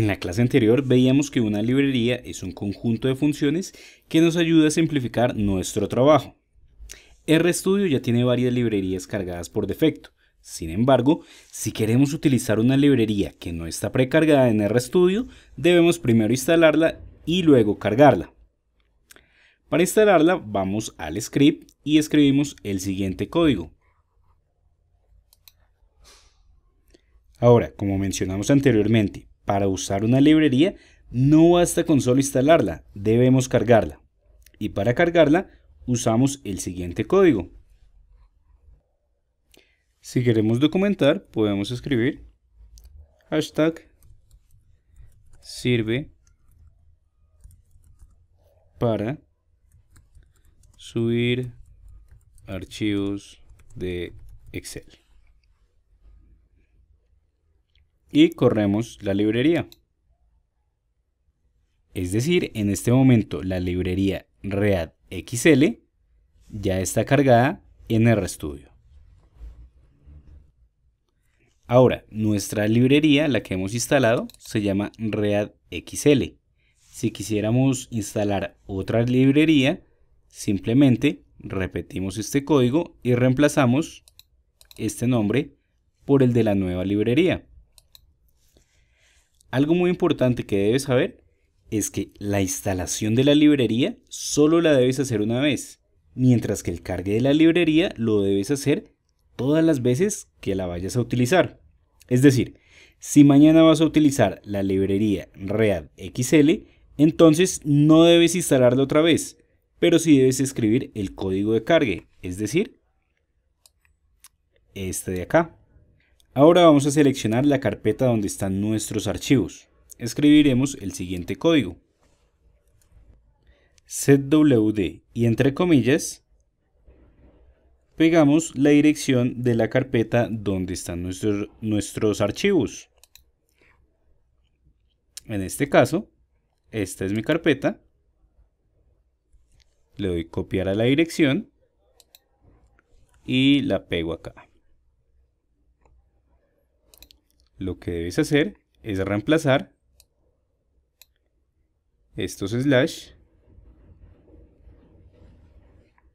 En la clase anterior veíamos que una librería es un conjunto de funciones que nos ayuda a simplificar nuestro trabajo. RStudio ya tiene varias librerías cargadas por defecto. Sin embargo, si queremos utilizar una librería que no está precargada en RStudio, debemos primero instalarla y luego cargarla. Para instalarla vamos al script y escribimos el siguiente código. Ahora, como mencionamos anteriormente, para usar una librería, no basta con solo instalarla, debemos cargarla. Y para cargarla, usamos el siguiente código. Si queremos documentar, podemos escribir hashtag sirve para subir archivos de Excel. y corremos la librería. Es decir, en este momento la librería Read XL ya está cargada en RStudio. Ahora, nuestra librería, la que hemos instalado, se llama Read XL. Si quisiéramos instalar otra librería, simplemente repetimos este código y reemplazamos este nombre por el de la nueva librería. Algo muy importante que debes saber es que la instalación de la librería solo la debes hacer una vez, mientras que el cargue de la librería lo debes hacer todas las veces que la vayas a utilizar. Es decir, si mañana vas a utilizar la librería Read XL, entonces no debes instalarla otra vez, pero sí debes escribir el código de cargue, es decir, este de acá. Ahora vamos a seleccionar la carpeta donde están nuestros archivos. Escribiremos el siguiente código. ZWD y entre comillas pegamos la dirección de la carpeta donde están nuestros, nuestros archivos. En este caso, esta es mi carpeta. Le doy copiar a la dirección y la pego acá. lo que debes hacer es reemplazar estos slash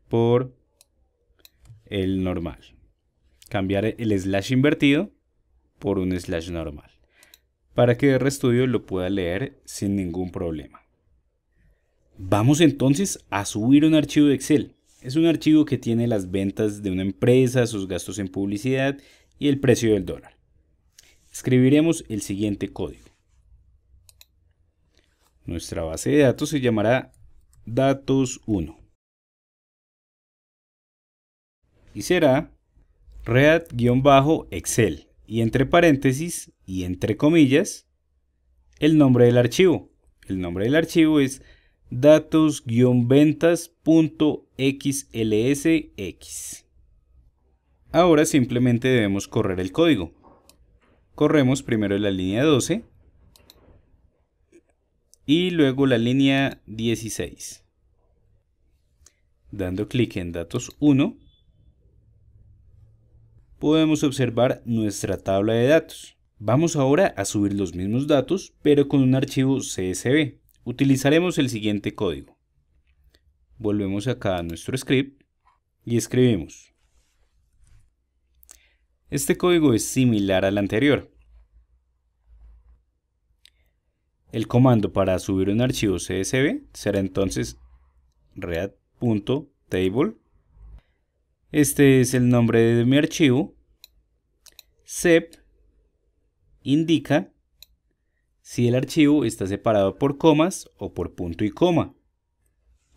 por el normal. Cambiar el slash invertido por un slash normal. Para que RStudio lo pueda leer sin ningún problema. Vamos entonces a subir un archivo de Excel. Es un archivo que tiene las ventas de una empresa, sus gastos en publicidad y el precio del dólar escribiremos el siguiente código. Nuestra base de datos se llamará datos1 y será read-excel y entre paréntesis y entre comillas el nombre del archivo. El nombre del archivo es datos-ventas.xlsx. Ahora simplemente debemos correr el código corremos primero la línea 12 y luego la línea 16. Dando clic en datos 1, podemos observar nuestra tabla de datos. Vamos ahora a subir los mismos datos, pero con un archivo CSV. Utilizaremos el siguiente código. Volvemos acá a nuestro script y escribimos este código es similar al anterior. El comando para subir un archivo CSV será entonces read.table. Este es el nombre de mi archivo. sep indica si el archivo está separado por comas o por punto y coma.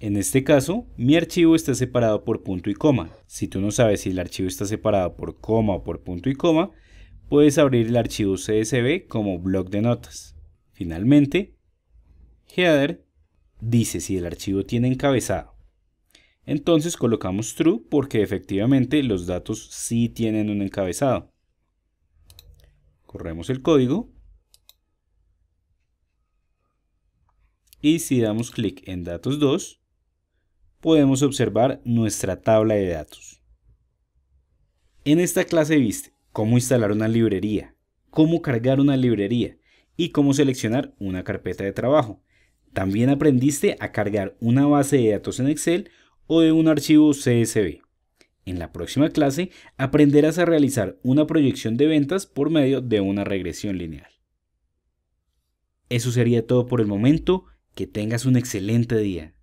En este caso, mi archivo está separado por punto y coma. Si tú no sabes si el archivo está separado por coma o por punto y coma, puedes abrir el archivo CSV como bloc de notas. Finalmente, header dice si el archivo tiene encabezado. Entonces colocamos true porque efectivamente los datos sí tienen un encabezado. Corremos el código. Y si damos clic en datos 2, podemos observar nuestra tabla de datos. En esta clase viste cómo instalar una librería, cómo cargar una librería y cómo seleccionar una carpeta de trabajo. También aprendiste a cargar una base de datos en Excel o de un archivo CSV. En la próxima clase aprenderás a realizar una proyección de ventas por medio de una regresión lineal. Eso sería todo por el momento. Que tengas un excelente día.